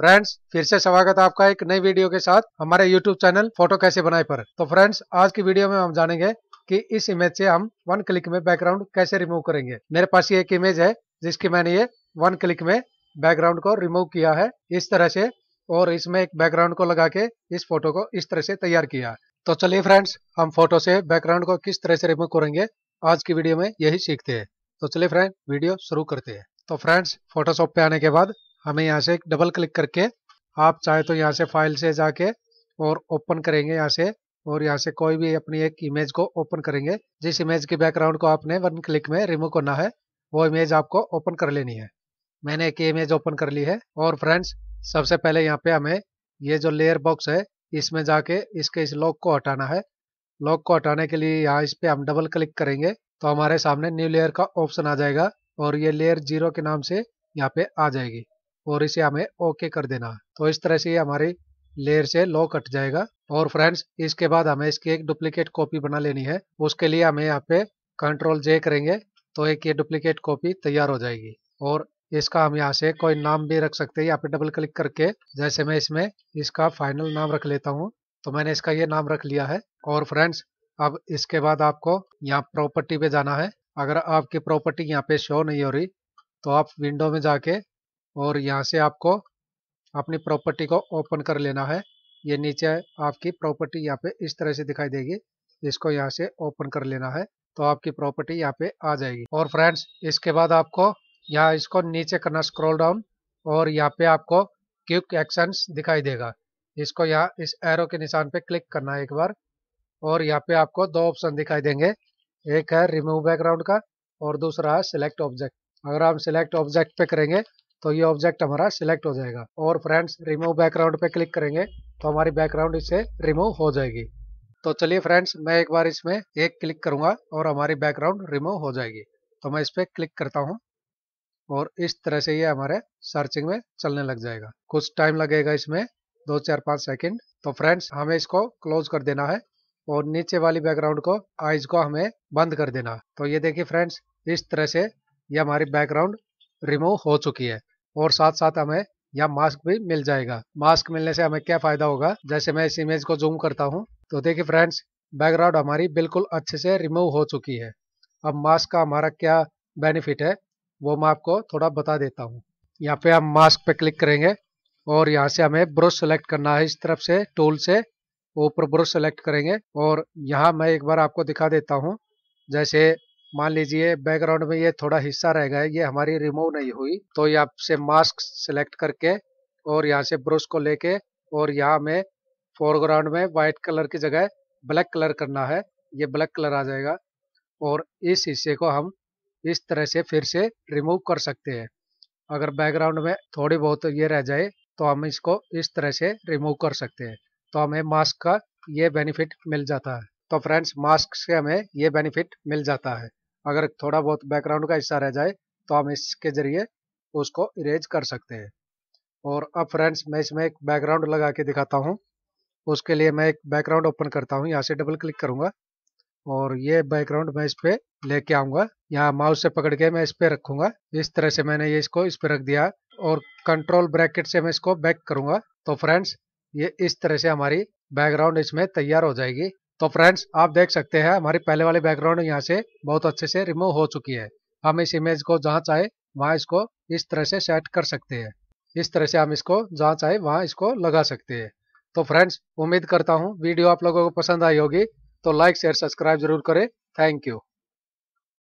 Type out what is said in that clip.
friends फिर से स्वागत है आपका एक नई वीडियो के साथ हमारे यूट्यूब चैनल फोटो कैसे बनाए पर तो फ्रेंड्स आज की वीडियो में हम जानेंगे कि इस इमेज से हम वन क्लिक में बैकग्राउंड कैसे रिमूव करेंगे मेरे पास ये एक इमेज है जिसकी मैंने ये वन क्लिक में बैकग्राउंड को रिमूव किया है इस तरह से और इसमें एक बैकग्राउंड को लगा के इस फोटो को इस तरह से तैयार किया है तो चलिए फ्रेंड्स हम फोटो से बैकग्राउंड को किस तरह से रिमूव करेंगे आज की वीडियो में यही सीखते हैं तो चलिए फ्रेंड वीडियो शुरू करते हैं तो फ्रेंड्स फोटोशॉप पे आने के बाद हमें यहाँ से डबल क्लिक करके आप चाहे तो यहाँ से फाइल से जाके और ओपन करेंगे यहाँ से और यहाँ से कोई भी अपनी एक इमेज को ओपन करेंगे जिस इमेज के बैकग्राउंड को आपने वन क्लिक में रिमूव करना है वो इमेज आपको ओपन कर लेनी है मैंने एक इमेज ओपन कर ली है और फ्रेंड्स सबसे पहले यहाँ पे हमें ये जो लेयर बॉक्स है इसमें जाके इसके इस लॉक को हटाना है लॉक को हटाने के लिए यहाँ इस पे हम डबल क्लिक करेंगे तो हमारे सामने न्यू लेयर का ऑप्शन आ जाएगा और ये लेयर जीरो के नाम से यहाँ पे आ जाएगी और इसे हमें ओके कर देना तो इस तरह से हमारी लेयर से लो कट जाएगा और फ्रेंड्स इसके बाद हमें इसकी एक डुप्लीकेट कॉपी बना लेनी है उसके लिए हमें यहाँ पे कंट्रोल जे करेंगे तो एक ये डुप्लीकेट कॉपी तैयार हो जाएगी और इसका हम यहाँ से कोई नाम भी रख सकते हैं यहाँ पे डबल क्लिक करके जैसे मैं इसमें इसका फाइनल नाम रख लेता हूँ तो मैंने इसका ये नाम रख लिया है और फ्रेंड्स अब इसके बाद आपको यहाँ प्रॉपर्टी पे जाना है अगर आपकी प्रॉपर्टी यहाँ पे शो नहीं हो रही तो आप विंडो में जाके और यहाँ से आपको अपनी प्रॉपर्टी को ओपन कर लेना है ये नीचे आपकी प्रॉपर्टी यहाँ पे इस तरह से दिखाई देगी इसको यहाँ से ओपन कर लेना है तो आपकी प्रॉपर्टी यहाँ पे आ जाएगी और फ्रेंड्स इसके बाद आपको यहाँ इसको नीचे करना स्क्रॉल डाउन और यहाँ पे आपको क्यूक एक्शन दिखाई देगा इसको यहाँ इस एरो के निशान पे क्लिक करना है एक बार और यहाँ पे आपको दो ऑप्शन दिखाई देंगे एक है रिमूव बैकग्राउंड का और दूसरा है सिलेक्ट ऑब्जेक्ट अगर हम सिलेक्ट ऑब्जेक्ट पे करेंगे तो ये ऑब्जेक्ट हमारा सिलेक्ट हो जाएगा और फ्रेंड्स रिमूव बैकग्राउंड पे क्लिक करेंगे तो हमारी बैकग्राउंड इससे रिमूव हो जाएगी तो चलिए फ्रेंड्स मैं एक बार इसमें एक क्लिक करूंगा और हमारी बैकग्राउंड रिमूव हो जाएगी तो मैं इस पर क्लिक करता हूँ और इस तरह से ये हमारे सर्चिंग में चलने लग जाएगा कुछ टाइम लगेगा इसमें दो चार पाँच सेकेंड तो फ्रेंड्स हमें इसको क्लोज कर देना है और नीचे वाली बैकग्राउंड को आइज को हमें बंद कर देना तो ये देखिए फ्रेंड्स इस तरह से ये हमारी बैकग्राउंड रिमूव हो चुकी है और साथ साथ हमें यहाँ मास्क भी मिल जाएगा मास्क मिलने से हमें क्या फायदा होगा जैसे मैं इस इमेज को जूम करता हूँ तो देखिए फ्रेंड्स बैकग्राउंड हमारी बिल्कुल अच्छे से रिमूव हो चुकी है अब मास्क का हमारा क्या बेनिफिट है वो मैं आपको थोड़ा बता देता हूँ यहाँ पे हम मास्क पे क्लिक करेंगे और यहाँ से हमें ब्रश सेलेक्ट करना है इस तरफ से टूल से ऊपर ब्रश सेलेक्ट करेंगे और यहाँ मैं एक बार आपको दिखा देता हूँ जैसे मान लीजिए बैकग्राउंड में ये थोड़ा हिस्सा रह गया ये हमारी रिमूव नहीं हुई तो ये आपसे मास्क सेलेक्ट करके और यहाँ से ब्रश को लेके और यहाँ में फोरग्राउंड में वाइट कलर की जगह ब्लैक कलर करना है ये ब्लैक कलर आ जाएगा और इस हिस्से को हम इस तरह से फिर से रिमूव कर सकते हैं अगर बैकग्राउंड में थोड़ी बहुत ये रह जाए तो हम इसको इस तरह से रिमूव कर सकते हैं तो हमें मास्क का ये बेनिफिट मिल जाता है तो फ्रेंड्स मास्क से हमें ये बेनिफिट मिल जाता है अगर थोड़ा बहुत बैकग्राउंड का हिस्सा रह जाए तो हम इसके ज़रिए उसको इरेज कर सकते हैं और अब फ्रेंड्स मैं इसमें एक बैकग्राउंड लगा के दिखाता हूँ उसके लिए मैं एक बैकग्राउंड ओपन करता हूँ यहाँ से डबल क्लिक करूँगा और ये बैकग्राउंड मैं इस पर लेके आऊँगा यहाँ माउस से पकड़ के मैं इस पर रखूँगा इस तरह से मैंने ये इसको इस पर रख दिया और कंट्रोल ब्रैकेट से मैं इसको बैक करूँगा तो फ्रेंड्स ये इस तरह से हमारी बैकग्राउंड इसमें तैयार हो जाएगी तो फ्रेंड्स आप देख सकते हैं हमारी पहले वाली बैकग्राउंड यहाँ से बहुत अच्छे से रिमूव हो चुकी है हम इस इमेज को जहाँ चाहे वहाँ इसको इस तरह से सेट कर सकते हैं इस तरह से हम इसको जहाँ चाहे वहाँ इसको लगा सकते हैं तो फ्रेंड्स उम्मीद करता हूँ वीडियो आप लोगों को पसंद आई होगी तो लाइक शेयर सब्सक्राइब जरूर करें थैंक यू